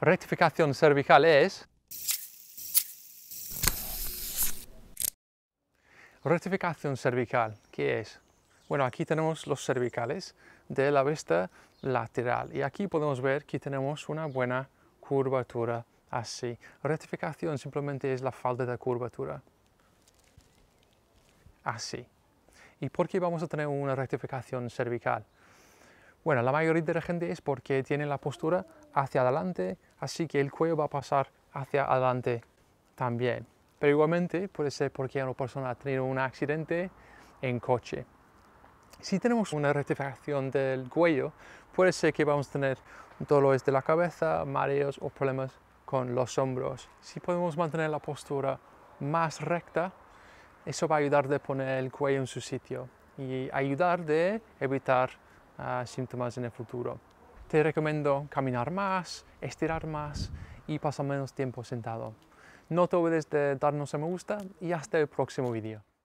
Rectificación cervical es... Rectificación cervical, ¿qué es? Bueno, aquí tenemos los cervicales de la vista lateral y aquí podemos ver que tenemos una buena curvatura así. Rectificación simplemente es la falta de curvatura. Así. ¿Y por qué vamos a tener una rectificación cervical? Bueno, la mayoría de la gente es porque tiene la postura hacia adelante, así que el cuello va a pasar hacia adelante también. Pero igualmente puede ser porque una persona ha tenido un accidente en coche. Si tenemos una rectificación del cuello, puede ser que vamos a tener dolores de la cabeza, mareos o problemas con los hombros. Si podemos mantener la postura más recta, eso va a ayudar de poner el cuello en su sitio y ayudar de evitar síntomas en el futuro. Te recomiendo caminar más, estirar más y pasar menos tiempo sentado. No te olvides de darnos a me gusta y hasta el próximo vídeo.